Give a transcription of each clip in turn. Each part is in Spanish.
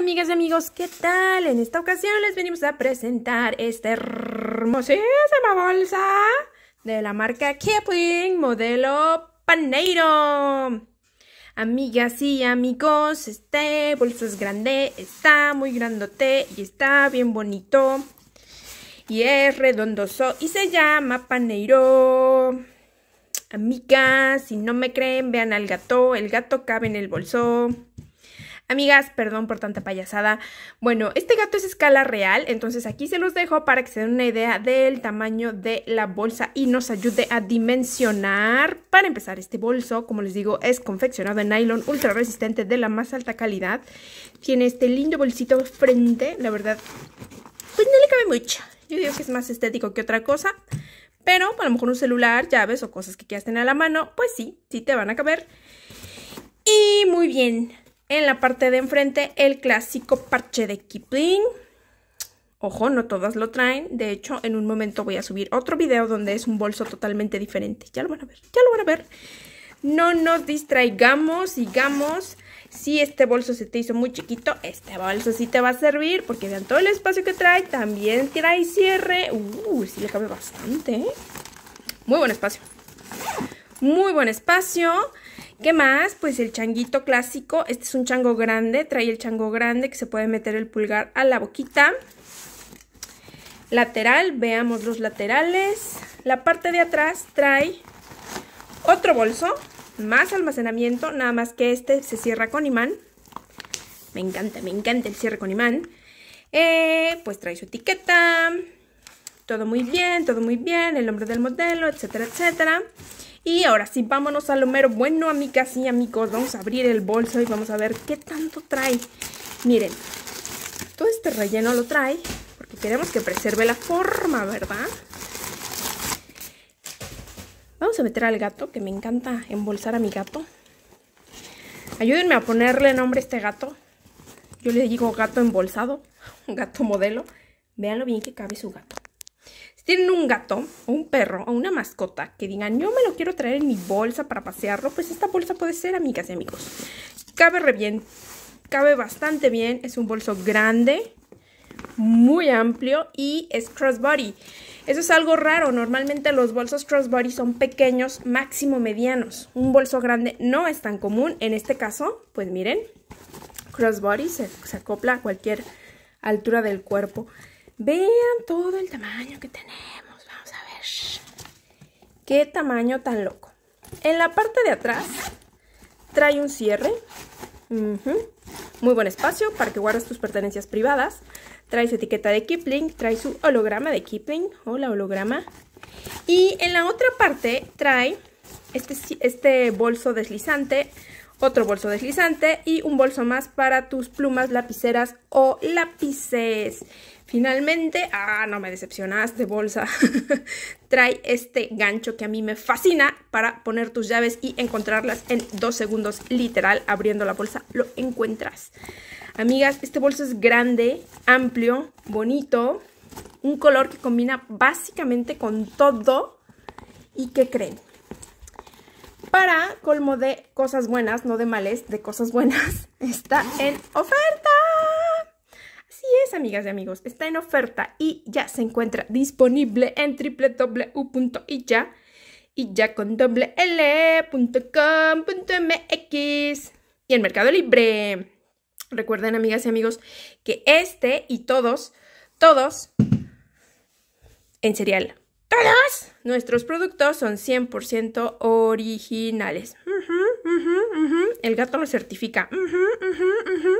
amigas y amigos, ¿qué tal? En esta ocasión les venimos a presentar esta hermosísima bolsa de la marca Kipling modelo Paneiro. Amigas y amigos, este bolso es grande, está muy grandote y está bien bonito. Y es redondoso y se llama Paneiro. Amigas, si no me creen, vean al gato, el gato cabe en el bolso. Amigas, perdón por tanta payasada. Bueno, este gato es escala real, entonces aquí se los dejo para que se den una idea del tamaño de la bolsa y nos ayude a dimensionar. Para empezar, este bolso, como les digo, es confeccionado en nylon ultra resistente de la más alta calidad. Tiene este lindo bolsito frente, la verdad, pues no le cabe mucho. Yo digo que es más estético que otra cosa, pero a lo mejor un celular, llaves o cosas que quieras tener a la mano, pues sí, sí te van a caber. Y muy bien, en la parte de enfrente, el clásico parche de Kipling. Ojo, no todas lo traen. De hecho, en un momento voy a subir otro video donde es un bolso totalmente diferente. Ya lo van a ver, ya lo van a ver. No nos distraigamos, sigamos. Si este bolso se te hizo muy chiquito, este bolso sí te va a servir. Porque vean todo el espacio que trae. También trae cierre. Uh, sí le cabe bastante. ¿eh? Muy buen espacio. Muy buen espacio. ¿Qué más? Pues el changuito clásico. Este es un chango grande. Trae el chango grande que se puede meter el pulgar a la boquita. Lateral, veamos los laterales. La parte de atrás trae otro bolso, más almacenamiento, nada más que este se cierra con imán. Me encanta, me encanta el cierre con imán. Eh, pues trae su etiqueta, todo muy bien, todo muy bien, el nombre del modelo, etcétera, etcétera. Y ahora sí, vámonos al mero Bueno, amigas y amigos, vamos a abrir el bolso y vamos a ver qué tanto trae. Miren, todo este relleno lo trae porque queremos que preserve la forma, ¿verdad? Vamos a meter al gato, que me encanta embolsar a mi gato. Ayúdenme a ponerle nombre a este gato. Yo le digo gato embolsado, un gato modelo. lo bien que cabe su gato. Si tienen un gato o un perro o una mascota que digan, yo me lo quiero traer en mi bolsa para pasearlo, pues esta bolsa puede ser, amigas y amigos. Cabe re bien, cabe bastante bien, es un bolso grande, muy amplio y es crossbody. Eso es algo raro, normalmente los bolsos crossbody son pequeños, máximo medianos. Un bolso grande no es tan común, en este caso, pues miren, crossbody se, se acopla a cualquier altura del cuerpo. Vean todo el tamaño que tenemos. Vamos a ver. Qué tamaño tan loco. En la parte de atrás trae un cierre. Muy buen espacio para que guardes tus pertenencias privadas. Trae su etiqueta de Kipling, trae su holograma de Kipling. Hola, holograma. Y en la otra parte trae este, este bolso deslizante otro bolso deslizante y un bolso más para tus plumas, lapiceras o lápices. Finalmente, ah, no me decepcionaste, bolsa. Trae este gancho que a mí me fascina para poner tus llaves y encontrarlas en dos segundos, literal, abriendo la bolsa, lo encuentras. Amigas, este bolso es grande, amplio, bonito, un color que combina básicamente con todo. ¿Y qué creen? para colmo de cosas buenas, no de males, de cosas buenas, está en oferta. Así es, amigas y amigos, está en oferta y ya se encuentra disponible en ya y ya con y en Mercado Libre. Recuerden, amigas y amigos, que este y todos, todos en serial. Nuestros productos son 100% originales. El gato lo certifica.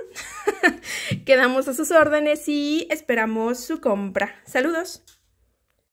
Quedamos a sus órdenes y esperamos su compra. Saludos.